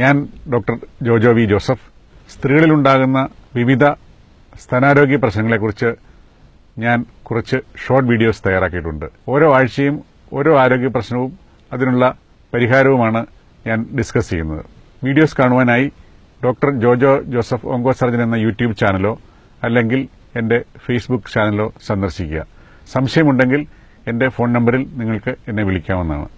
ഞാൻ doctor Jojo V Joseph സ്ത്രീകളിലുണ്ടാകുന്ന വിവിധ സ്ഥാനാരോഗ്യ പ്രശ്നങ്ങളെക്കുറിച്ച് ഞാൻ കുറച്ച് ഷോർട്ട് വീഡിയോസ് തയ്യാറാക്കിയിട്ടുണ്ട് ഓരോ ആഴ്ചയും ഓരോ ആരോഗ്യ പ്രശ്നവും അതിനുള്ള പരിഹാരവുമാണ് ഞാൻ ഡിസ്കസ് ചെയ്യുന്നത് വീഡിയോസ് കാണുവാനായി doctor Jojo Joseph onco surgeon എന്ന യൂട്യൂബ് ചാനലോ അല്ലെങ്കിൽ എൻ്റെ ഫേസ്ബുക്ക് ചാനലോ സന്ദർശിക്കുക സംശയമുണ്ടെങ്കിൽ എൻ്റെ ഫോൺ നമ്പറിൽ നിങ്ങൾക്ക് എന്നെ വിളിക്കാവുന്നതാണ്